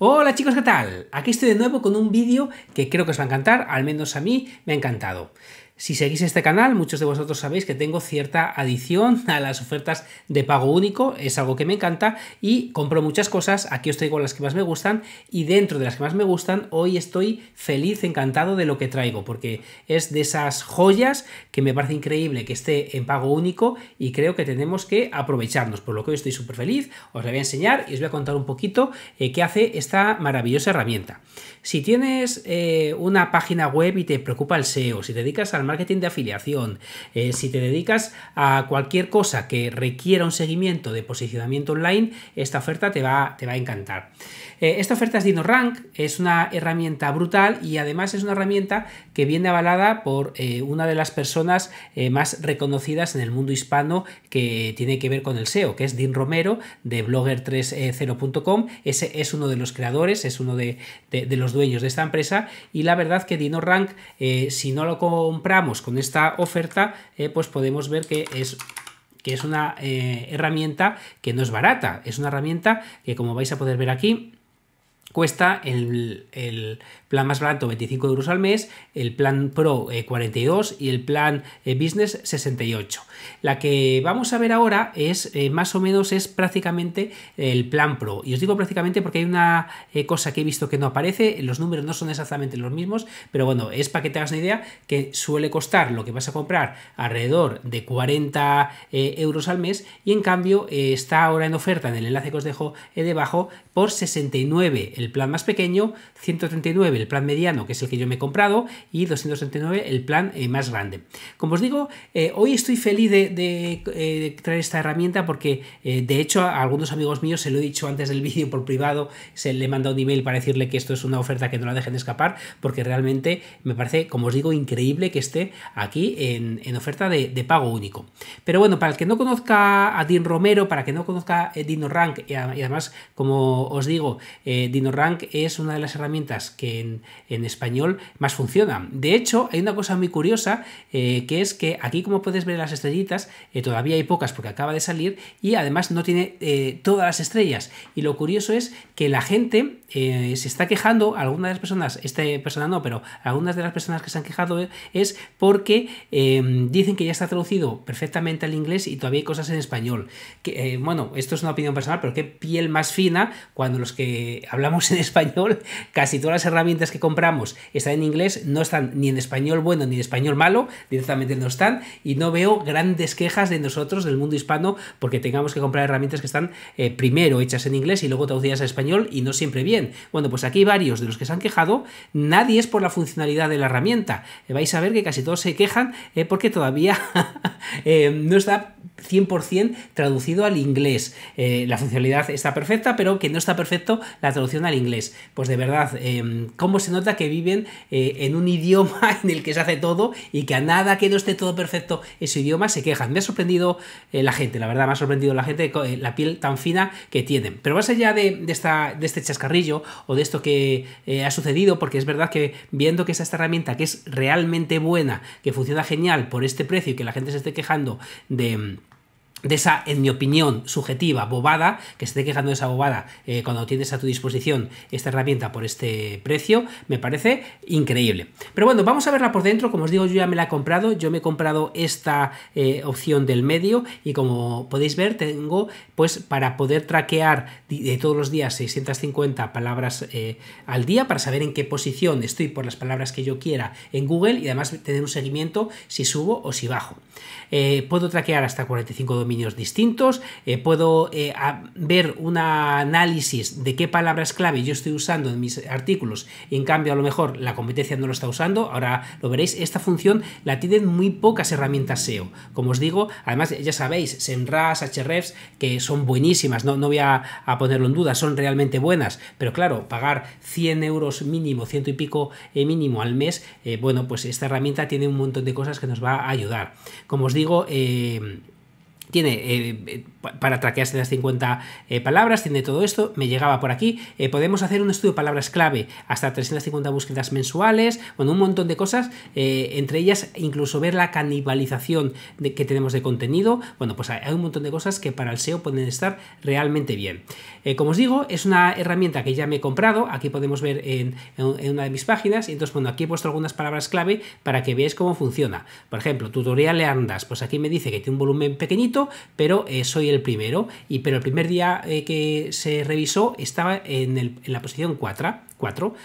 Hola chicos, ¿qué tal? Aquí estoy de nuevo con un vídeo que creo que os va a encantar, al menos a mí me ha encantado. Si seguís este canal, muchos de vosotros sabéis que tengo cierta adición a las ofertas de pago único, es algo que me encanta y compro muchas cosas, aquí os traigo las que más me gustan y dentro de las que más me gustan hoy estoy feliz, encantado de lo que traigo porque es de esas joyas que me parece increíble que esté en pago único y creo que tenemos que aprovecharnos, por lo que hoy estoy súper feliz, os la voy a enseñar y os voy a contar un poquito eh, qué hace esta maravillosa herramienta. Si tienes eh, una página web y te preocupa el SEO, si te dedicas al marketing de afiliación, eh, si te dedicas a cualquier cosa que requiera un seguimiento de posicionamiento online, esta oferta te va, te va a encantar. Eh, esta oferta es DinoRank, es una herramienta brutal y además es una herramienta que viene avalada por eh, una de las personas eh, más reconocidas en el mundo hispano que tiene que ver con el SEO, que es Dean Romero de blogger30.com. Ese es uno de los creadores, es uno de, los dueños de esta empresa y la verdad que DinoRank, si no lo compramos con esta oferta, pues podemos ver que es que es una herramienta que no es barata, es una herramienta que como vais a poder ver aquí, cuesta el, plan más barato 25 euros al mes, el plan Pro 42 eh, y el plan eh, Business 68. La que vamos a ver ahora es eh, más o menos es prácticamente el plan Pro. Y os digo prácticamente porque hay una cosa que he visto que no aparece, los números no son exactamente los mismos, pero bueno, es para que te hagas una idea que suele costar lo que vas a comprar alrededor de 40 euros al mes y en cambio está ahora en oferta en el enlace que os dejo debajo por 69 el plan más pequeño, 139 el plan mediano, que es el que yo me he comprado, y 239 el plan eh, más grande. Como os digo, eh, hoy estoy feliz eh, de, traer esta herramienta porque, de hecho, a algunos amigos míos se lo he dicho antes del vídeo por privado, se le he mandado un email para decirle que esto es una oferta que no la dejen escapar, porque realmente me parece, como os digo, increíble que esté aquí en, oferta de, pago único. Pero bueno, para el que no conozca a Dean Romero, para que no conozca Dino Rank, y, además, como os digo, Dino Rank es una de las herramientas que en, español más funciona De hecho, hay una cosa muy curiosa eh, que es que aquí, como puedes ver las estrellitas, eh, todavía hay pocas porque acaba de salir y además no tiene eh, todas las estrellas. Y lo curioso es que la gente se está quejando, algunas de las personas, esta persona no, pero algunas de las personas que se han quejado es porque em, dicen que ya está traducido perfectamente al inglés y todavía hay cosas en español. bueno, esto es una opinión personal, pero qué piel más fina cuando los que hablamos en español, casi todas las herramientas que compramos están en inglés, no están ni en español bueno ni en español malo, directamente no están, y no veo grandes quejas de nosotros, del mundo hispano, porque tengamos que comprar herramientas que están eh, primero hechas en inglés y luego traducidas a español y no siempre bien. Bueno, pues aquí varios de los que se han quejado, nadie es por la funcionalidad de la herramienta. Eh, vais a ver que casi todos se quejan eh, porque todavía no está 100% traducido al inglés. la funcionalidad está perfecta, pero que no está perfecto la traducción al inglés. Pues de verdad, em, cómo se nota que viven eh, en un idioma en el que se hace todo y que a nada que no esté todo perfecto en su idioma se quejan. Me ha sorprendido eh, la gente, la verdad, me ha sorprendido la gente, eh, la piel tan fina que tienen. Pero más allá de, esta, de este chascarrillo o de esto que ha sucedido, porque es verdad que viendo que es esta herramienta que es realmente buena, que funciona genial por este precio y que la gente se esté quejando de de esa, en mi opinión, subjetiva bobada, que se esté quejando de esa bobada eh, cuando tienes a tu disposición esta herramienta por este precio, me parece increíble. Pero bueno, vamos a verla por dentro, como os digo, yo ya me la he comprado, yo me he comprado esta eh, opción del medio y como podéis ver, tengo pues para poder traquear de todos los días 650 palabras eh, al día para saber en qué posición estoy por las palabras que yo quiera en Google y además tener un seguimiento si subo o si bajo. puedo traquear hasta 45 distintos, eh, puedo eh, ver un análisis de qué palabras clave yo estoy usando en mis artículos en cambio a lo mejor la competencia no lo está usando, ahora lo veréis, esta función la tienen muy pocas herramientas SEO, como os digo, además ya sabéis, SEMRAS, HREFs, que son buenísimas, no, no voy a, ponerlo en duda, son realmente buenas, pero claro, pagar 100 euros mínimo, ciento y pico eh, mínimo al mes, bueno, pues esta herramienta tiene un montón de cosas que nos va a ayudar. Como os digo, tiene eh, eh, para traquearse las 50 eh, palabras, tiene todo esto, me llegaba por aquí. podemos hacer un estudio de palabras clave, hasta 350 búsquedas mensuales, bueno, un montón de cosas, entre ellas incluso ver la canibalización de, que tenemos de contenido. Bueno, pues hay, un montón de cosas que para el SEO pueden estar realmente bien. como os digo, es una herramienta que ya me he comprado, aquí podemos ver en, una de mis páginas, y entonces, bueno, aquí he puesto algunas palabras clave para que veáis cómo funciona. Por ejemplo, tutorial de andas, pues aquí me dice que tiene un volumen pequeñito, pero eh, soy el primero. Y pero el primer día eh, que se revisó estaba en, la posición 4.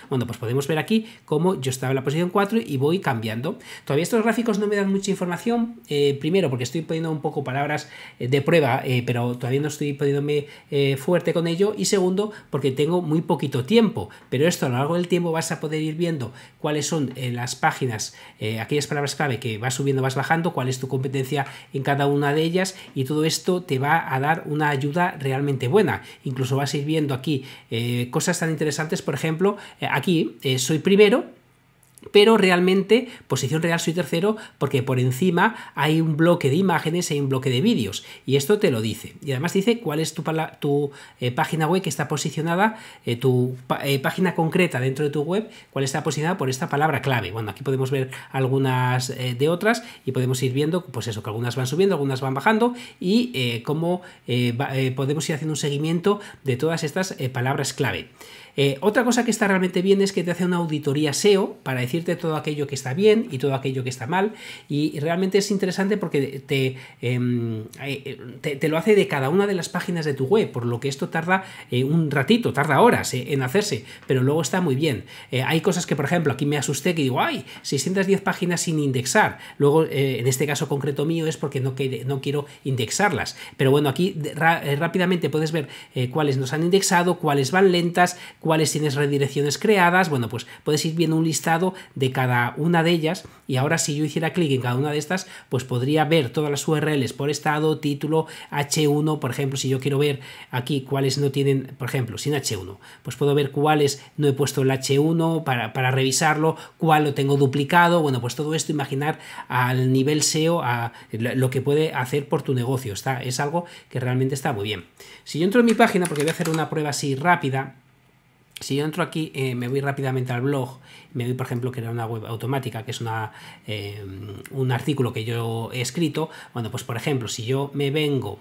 Bueno, pues podemos ver aquí cómo yo estaba en la posición 4 y voy cambiando. Todavía estos gráficos no me dan mucha información, eh, primero porque estoy poniendo un poco palabras de prueba, pero todavía no estoy poniéndome fuerte con ello, y segundo porque tengo muy poquito tiempo, pero esto a lo largo del tiempo vas a poder ir viendo cuáles son las páginas, aquellas palabras clave que vas subiendo, vas bajando, cuál es tu competencia en cada una de ellas y todo esto te va a dar una ayuda realmente buena. Incluso vas a ir viendo aquí eh, cosas tan interesantes, por ejemplo, eh, aquí eh, soy primero, pero realmente posición real soy tercero porque por encima hay un bloque de imágenes y un bloque de vídeos y esto te lo dice y además dice cuál es tu, tu eh, página web que está posicionada eh, tu eh, página concreta dentro de tu web cuál está posicionada por esta palabra clave bueno aquí podemos ver algunas de otras y podemos ir viendo pues eso que algunas van subiendo algunas van bajando y cómo podemos ir haciendo un seguimiento de todas estas palabras clave eh, otra cosa que está realmente bien es que te hace una auditoría SEO para decirte todo aquello que está bien y todo aquello que está mal. Y realmente es interesante porque te, em, eh, te, lo hace de cada una de las páginas de tu web, por lo que esto tarda eh, un ratito, tarda horas en hacerse, pero luego está muy bien. hay cosas que, por ejemplo, aquí me asusté que digo, ¡ay! 610 páginas sin indexar. Luego, en este caso concreto mío, es porque no, no quiero indexarlas. Pero bueno, aquí rápidamente puedes ver cuáles nos han indexado, cuáles van lentas, cuáles tienes redirecciones creadas. Bueno, pues puedes ir viendo un listado de cada una de ellas y ahora si yo hiciera clic en cada una de estas, pues podría ver todas las URLs por estado, título, H1, por ejemplo, si yo quiero ver aquí cuáles no tienen, por ejemplo, sin H1, pues puedo ver cuáles no he puesto el H1 para, para revisarlo, cuál lo tengo duplicado, bueno, pues todo esto imaginar al nivel SEO, a lo que puede hacer por tu negocio, está, es algo que realmente está muy bien. Si yo entro en mi página, porque voy a hacer una prueba así rápida, si yo entro aquí, eh, me voy rápidamente al blog, me voy, por ejemplo, que era una web automática, que es una, eh, un artículo que yo he escrito. Bueno, pues por ejemplo, si yo me vengo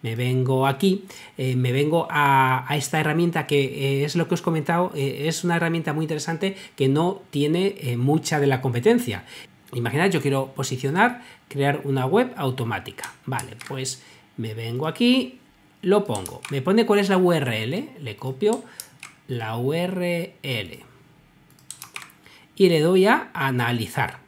me vengo aquí, eh, me vengo a, esta herramienta que es lo que os he comentado, es una herramienta muy interesante que no tiene mucha de la competencia. Imaginad, yo quiero posicionar, crear una web automática. Vale, pues me vengo aquí, lo pongo, me pone cuál es la URL, le copio, la URL y le doy a analizar.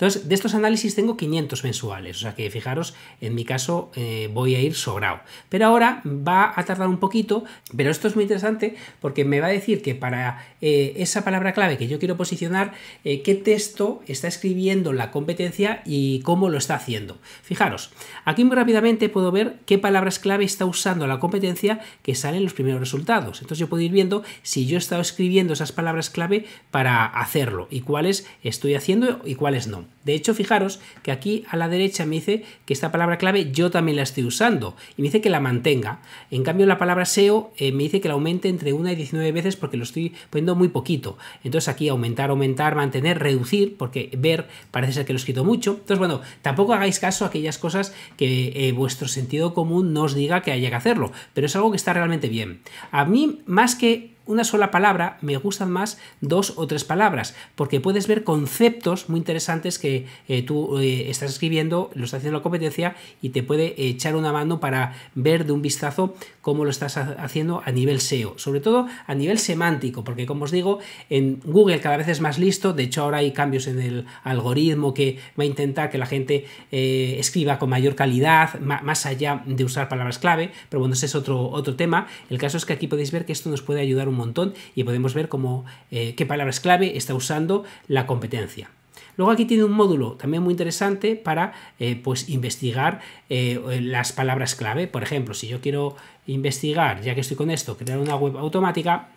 Entonces, de estos análisis tengo 500 mensuales, o sea que fijaros, en mi caso eh, voy a ir sobrado. Pero ahora va a tardar un poquito, pero esto es muy interesante porque me va a decir que para eh, esa palabra clave que yo quiero posicionar, eh, qué texto está escribiendo la competencia y cómo lo está haciendo. Fijaros, aquí muy rápidamente puedo ver qué palabras clave está usando la competencia que salen los primeros resultados. Entonces yo puedo ir viendo si yo he estado escribiendo esas palabras clave para hacerlo y cuáles estoy haciendo y cuáles no. De hecho, fijaros que aquí a la derecha me dice que esta palabra clave yo también la estoy usando y me dice que la mantenga. En cambio, la palabra SEO eh, me dice que la aumente entre 1 y 19 veces porque lo estoy poniendo muy poquito. Entonces aquí aumentar, aumentar, mantener, reducir, porque ver parece ser que lo he escrito mucho. Entonces, bueno, tampoco hagáis caso a aquellas cosas que eh, vuestro sentido común nos diga que haya que hacerlo, pero es algo que está realmente bien. A mí, más que una sola palabra, me gustan más dos o tres palabras, porque puedes ver conceptos muy interesantes que eh, tú eh, estás escribiendo, lo está haciendo la competencia y te puede echar una mano para ver de un vistazo cómo lo estás haciendo a nivel SEO, sobre todo a nivel semántico, porque como os digo, en Google cada vez es más listo, de hecho ahora hay cambios en el algoritmo que va a intentar que la gente eh, escriba con mayor calidad, más allá de usar palabras clave, pero bueno, ese es otro, otro tema. El caso es que aquí podéis ver que esto nos puede ayudar un montón y podemos ver cómo, eh, qué palabras clave está usando la competencia. Luego aquí tiene un módulo también muy interesante para eh, pues investigar eh, las palabras clave. Por ejemplo, si yo quiero investigar, ya que estoy con esto, crear una web automática,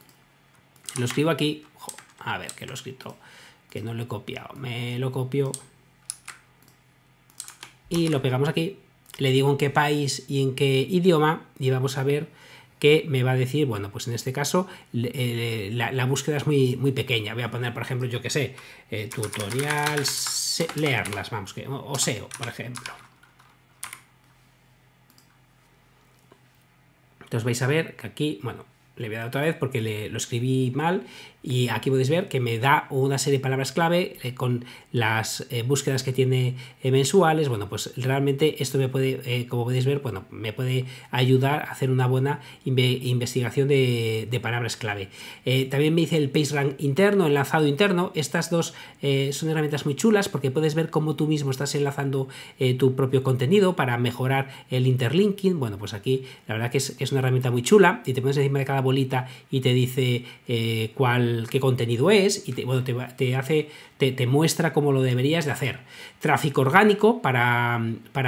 lo escribo aquí. a ver, que lo he escrito, que no lo he copiado. Me lo copio y lo pegamos aquí. Le digo en qué país y en qué idioma y vamos a ver que me va a decir, bueno, pues en este caso eh, la, búsqueda es muy, muy pequeña. Voy a poner, por ejemplo, yo que sé, eh, tutorial, leerlas, vamos, que, o SEO, por ejemplo. Entonces vais a ver que aquí, bueno, le voy a dar otra vez porque lo escribí mal y aquí podéis ver que me da una serie de palabras clave eh, con las eh, búsquedas que tiene eh, mensuales. Bueno, pues realmente esto me puede, como podéis ver, bueno, me puede ayudar a hacer una buena investigación de, palabras clave. también me dice el PageRank interno, enlazado interno. Estas dos son herramientas muy chulas porque puedes ver cómo tú mismo estás enlazando tu propio contenido para mejorar el interlinking. Bueno, pues aquí la verdad que es, es una herramienta muy chula y te pones encima de cada bolita y te dice cuál qué contenido es y te, hace, te, muestra cómo lo deberías de hacer. Tráfico orgánico para,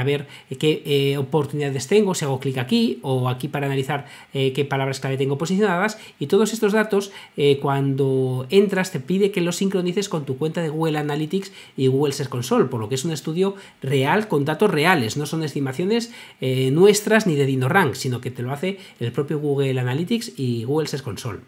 ver qué eh, oportunidades tengo, si hago clic aquí o aquí para analizar eh, qué palabras clave tengo posicionadas y todos estos datos eh, cuando entras te pide que los sincronices con tu cuenta de Google Analytics y Google Search Console, por lo que es un estudio real con datos reales, no son estimaciones nuestras ni de DinoRank, sino que te lo hace el propio Google Analytics y Google Search Console.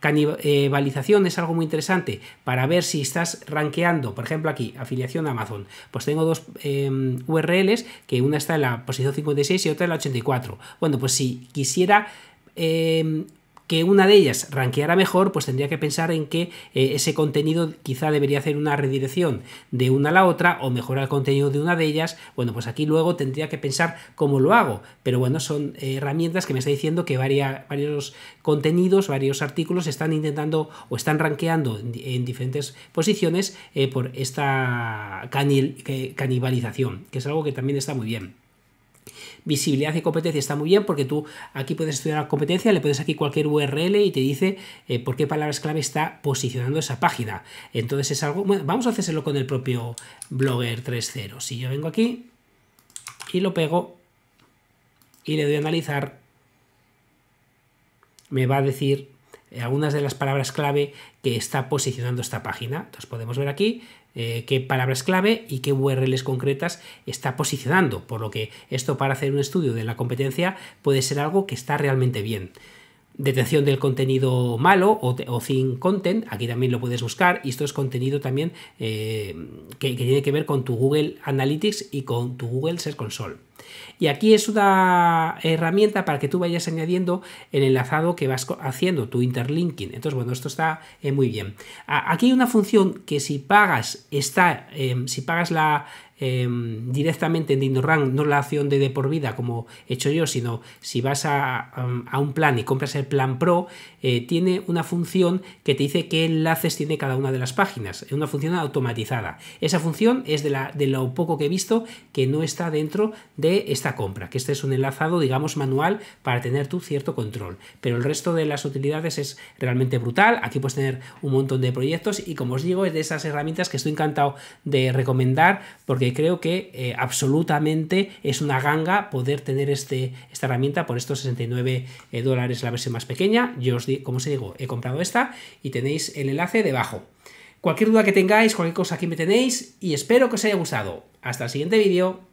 Canibalización eh, es algo muy interesante para ver si estás rankeando, por ejemplo aquí, afiliación Amazon. Pues tengo dos em, URLs, que una está en la posición 56 y otra en la 84. Bueno, pues si quisiera em, que una de ellas ranqueara mejor, pues tendría que pensar en que eh, ese contenido quizá debería hacer una redirección de una a la otra o mejorar el contenido de una de ellas. Bueno, pues aquí luego tendría que pensar cómo lo hago. Pero bueno, son herramientas que me está diciendo que varios contenidos, varios artículos están intentando o están ranqueando en, diferentes posiciones eh, por esta eh, canibalización, que es algo que también está muy bien. Visibilidad y competencia está muy bien porque tú aquí puedes estudiar la competencia, le pones aquí cualquier URL y te dice eh, por qué palabras clave está posicionando esa página. Entonces es algo... Bueno, vamos a hacérselo con el propio Blogger 3.0. Si yo vengo aquí y lo pego y le doy a analizar, me va a decir algunas de las palabras clave que está posicionando esta página. Entonces podemos ver aquí eh, qué palabras clave y qué URLs concretas está posicionando, por lo que esto para hacer un estudio de la competencia puede ser algo que está realmente bien. Detención del contenido malo o, sin thin content, aquí también lo puedes buscar y esto es contenido también eh, que tiene que ver con tu Google Analytics y con tu Google Search Console. Y aquí es una herramienta para que tú vayas añadiendo el enlazado que vas haciendo, tu interlinking. Entonces, bueno, esto está eh, muy bien. aquí hay una función que si pagas, está, em, si pagas la, em, directamente en DinoRank, no la acción de, de por vida como he hecho yo, sino si vas a, un plan y compras el plan Pro, eh, tiene una función que te dice qué enlaces tiene cada una de las páginas, una función automatizada. Esa función es de, la, de lo poco que he visto que no está dentro de esta compra, que este es un enlazado, digamos, manual para tener tu cierto control. Pero el resto de las utilidades es realmente brutal. Aquí puedes tener un montón de proyectos y como os digo, es de esas herramientas que estoy encantado de recomendar porque creo que eh, absolutamente es una ganga poder tener este, esta herramienta por estos 69 eh, dólares la versión más pequeña. Yo os digo, como os digo, he comprado esta y tenéis el enlace debajo. Cualquier duda que tengáis, cualquier cosa que me tenéis y espero que os haya gustado. Hasta el siguiente vídeo.